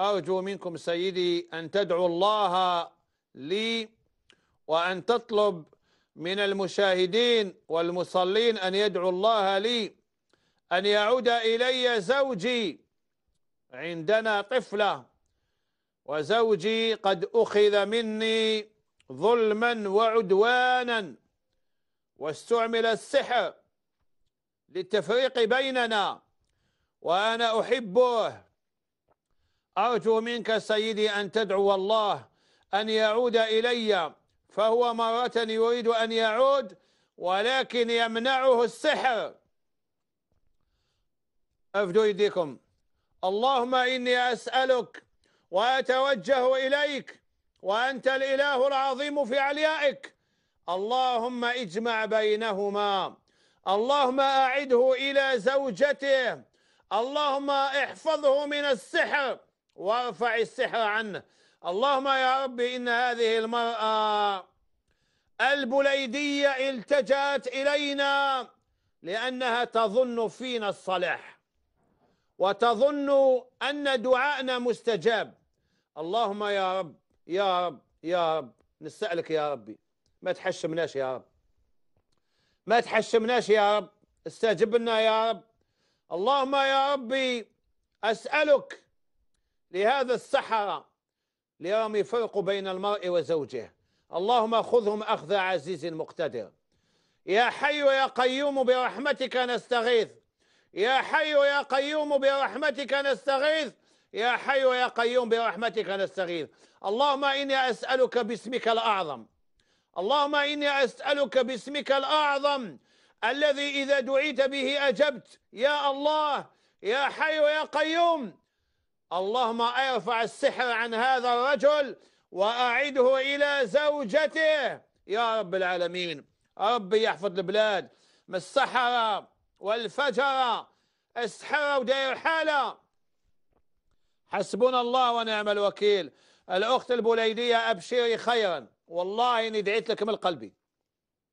أرجو منكم سيدي أن تدعو الله لي وأن تطلب من المشاهدين والمصلين أن يدعو الله لي أن يعود إلي زوجي عندنا طفلة وزوجي قد أخذ مني ظلما وعدوانا واستعمل السحر للتفريق بيننا وأنا أحبه أرجو منك سيدي أن تدعو الله أن يعود إلي فهو مرة يريد أن يعود ولكن يمنعه السحر افدوا يديكم اللهم إني أسألك وأتوجه إليك وأنت الإله العظيم في عليائك اللهم اجمع بينهما اللهم أعده إلى زوجته اللهم احفظه من السحر وارفع السحر عنه اللهم يا ربي إن هذه المرأة البليدية التجأت إلينا لأنها تظن فينا الصلاح وتظن أن دعائنا مستجاب اللهم يا رب يا رب يا رب نسألك يا ربي ما تحشمناش يا رب ما تحشمناش يا رب استجب لنا يا رب اللهم يا ربي أسألك لهذا السحرة ليوم يفرق بين المرء وزوجه اللهم خذهم أخذ عزيز مقتدر يا حي يا قيوم برحمتك نستغيث يا حي يا قيوم برحمتك نستغيث يا حي يا قيوم برحمتك نستغيث اللهم إني أسألك باسمك الأعظم اللهم إني أسألك باسمك الأعظم الذي إذا دعيت به أجبت يا الله يا حي يا قيوم اللهم ارفع السحر عن هذا الرجل وأعده إلى زوجته يا رب العالمين ربي يحفظ البلاد من السحرة والفجر السحرة ودير حالة حسبنا الله ونعم الوكيل الأخت البوليدية أبشري خيرا والله إني دعيت لك من قلبي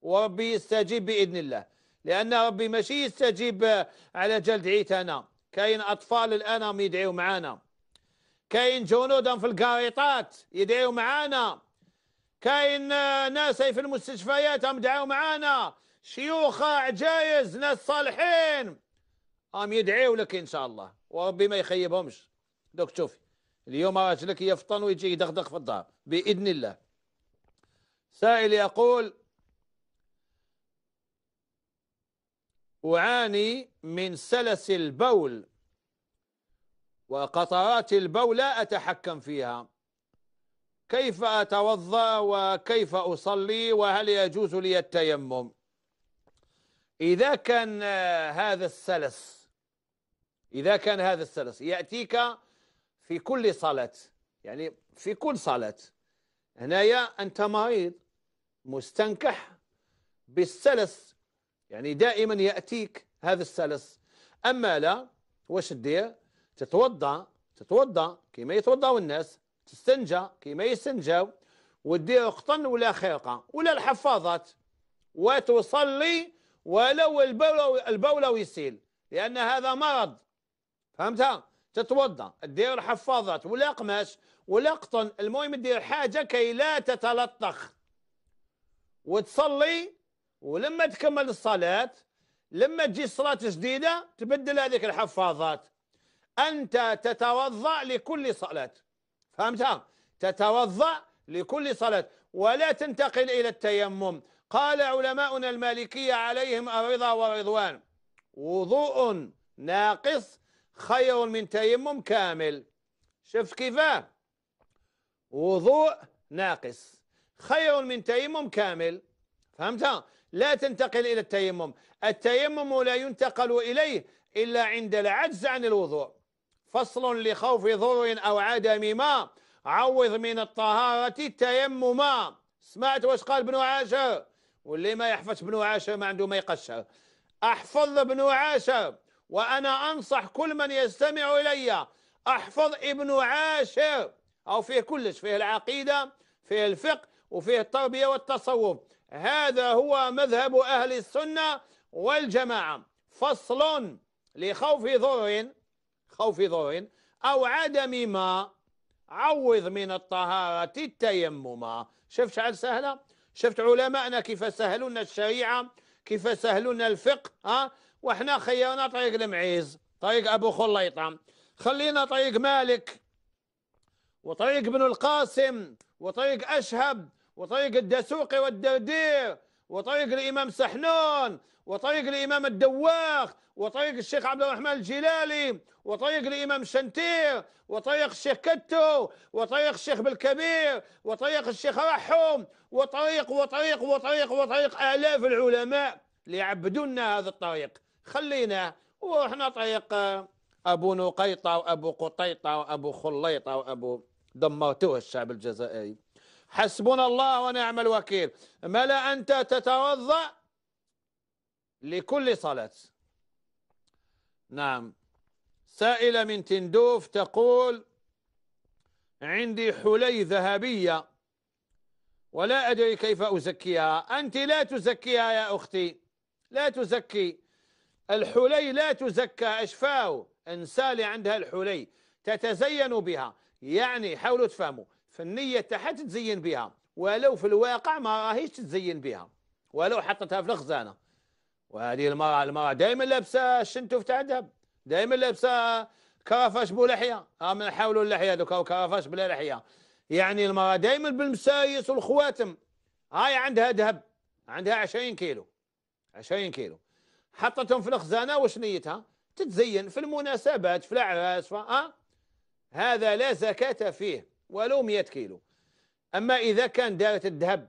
وربي يستجيب بإذن الله لأن ربي ماشي يستجيب على جلد عيت أنا كاين أطفال الآن يدعيوا معانا كاين جنودهم في القريطات يدعيوا معانا كاين آه، ناس في المستشفيات هم معانا شيوخ عجايز ناس صالحين هم يدعوا لك ان شاء الله وربي ما يخيبهمش دوك شوفي اليوم راجلك يفطن ويجي يدغدغ في الدار باذن الله سائل يقول أعاني من سلس البول وقطرات البول لا أتحكم فيها كيف أتوضأ وكيف أصلي وهل يجوز لي التيمم إذا كان هذا السلس إذا كان هذا السلس يأتيك في كل صلاة يعني في كل صلاة هنايا أنت مريض مستنكح بالسلس يعني دائما يأتيك هذا السلس أما لا واش دير تتوضا تتوضا كيما يتوضاو الناس تستنجى كيما يستنجاو ودير قطن ولا خرقه ولا الحفاظات وتصلي ولو البولة البولة يسيل لان هذا مرض فهمتها تتوضا دير حفاظات ولا قماش ولا قطن المهم دير حاجه كي لا تتلطخ وتصلي ولما تكمل الصلاه لما تجي الصلاة جديده تبدل هذيك الحفاظات أنت تتوضأ لكل صلاة فهمتها تتوضأ لكل صلاة ولا تنتقل إلى التيمم قال علماؤنا المالكية عليهم الرضا ورضوان وضوء ناقص خير من تيمم كامل شفت كيفاه وضوء ناقص خير من تيمم كامل فهمت لا تنتقل إلى التيمم التيمم لا ينتقل إليه إلا عند العجز عن الوضوء فصل لخوف ضر أو عدم ما عوض من الطهارة التيمما سمعت واش قال ابن عاشر واللي ما يحفظ ابن عاشر ما عنده ما يقشر أحفظ ابن عاشر وأنا أنصح كل من يستمع إلي أحفظ ابن عاشر أو فيه كلش فيه العقيدة فيه الفقه وفيه التربية والتصوف هذا هو مذهب أهل السنة والجماعة فصل لخوف ضر ظهر أو عدم ما عوض من الطهارة التيمم شفت شحال سهلة شفت علماءنا كيف سهلوا لنا الشريعة كيف سهلوا لنا الفقه ها وحنا خيرنا طريق المعيز طريق أبو خليطة خلينا طريق مالك وطريق ابن القاسم وطريق أشهب وطريق الدسوقي والدردير وطريق الإمام سحنون وطريق الإمام الدواخ وطريق الشيخ عبد الرحمن الجلالي وطريق الإمام شنتير وطريق الشيخ كتو وطريق الشيخ بالكبير وطريق الشيخ رحم وطريق وطريق وطريق وطريق آلاف العلماء ليعبدونا هذا الطريق خلينا ورحنا طريق آه، أبو نقيطة وأبو قطيطة وأبو خليطة وأبو دمرتوه الشعب الجزائري حسبنا الله ونعم الوكيل ما لا أنت تتوضأ لكل صلاة نعم سائلة من تندوف تقول عندي حلي ذهبية ولا أدري كيف أزكيها أنت لا تزكيها يا أختي لا تزكي الحلي لا تزكى أشفاه انسالي عندها الحلي تتزين بها يعني حاولوا تفهموا في النية تاعها تزين بها ولو في الواقع ما راهيش تزين بها ولو حطتها في الخزانة وهذه المرأة المرأة دائما لابسة الشنتوف تاع الذهب دائما لابسة كرافاش ها آه، راهم نحاولوا اللحية دوكا وكرفاش بلا لحية يعني المرأة دائما بالمسايس والخواتم هاي عندها ذهب عندها 20 كيلو 20 كيلو حطتهم في الخزانة واش نيتها تتزين في المناسبات في الأعراس أه؟ هذا لا زكاة فيه ولو 100 كيلو أما إذا كان دارت الذهب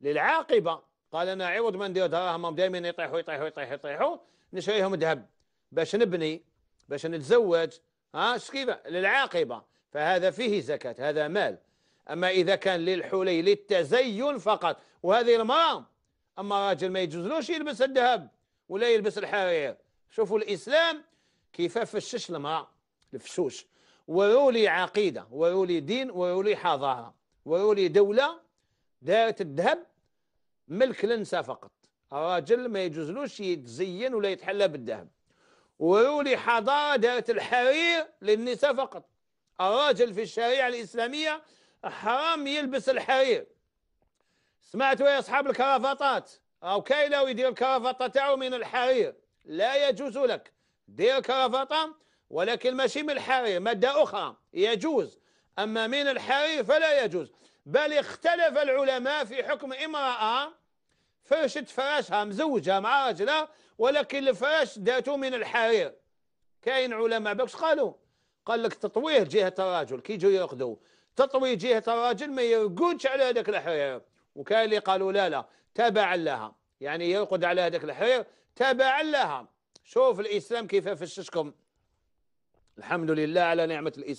للعاقبة قال انا عوض ما ندير دراهم دائما يطيحوا يطيحوا يطيحوا يطيحوا نشريهم ذهب باش نبني باش نتزوج ها سكيبه للعاقبه فهذا فيه زكاه هذا مال اما اذا كان للحلي للتزين فقط وهذه المراه اما راجل ما يجوزلوش يلبس الذهب ولا يلبس الحرير شوفوا الاسلام كيف فشش المراه الفشوش ورولي عقيده ورولي دين ورولي حضاره ورولي دوله دارت الذهب ملك الانثى فقط الراجل ما يجوزلوش يتزين ولا يتحلى بالذهب ويولي حضارة الحرير للنساء فقط الراجل في الشريعة الإسلامية حرام يلبس الحرير سمعتوا يا أصحاب الكرافطات أو لو يدير الكرافطه تاعو من الحرير لا يجوز لك دير كرافطه ولكن ماشي من الحرير مادة أخرى يجوز أما من الحرير فلا يجوز بل اختلف العلماء في حكم امرأة فرشت فراشها مزوجها مع رجلها ولكن الفراش داتو من الحرير كاين علماء باش قالوا قال لك تطويه جهة الرجل كي يجوا يرقدوا تطوي جهة الرجل ما يرقدش على هذاك الحرير وكاين اللي قالوا لا لا تابعا لها يعني يرقد على هذاك الحرير تابعا لها شوف الإسلام كيف فششكم الحمد لله على نعمة الإسلام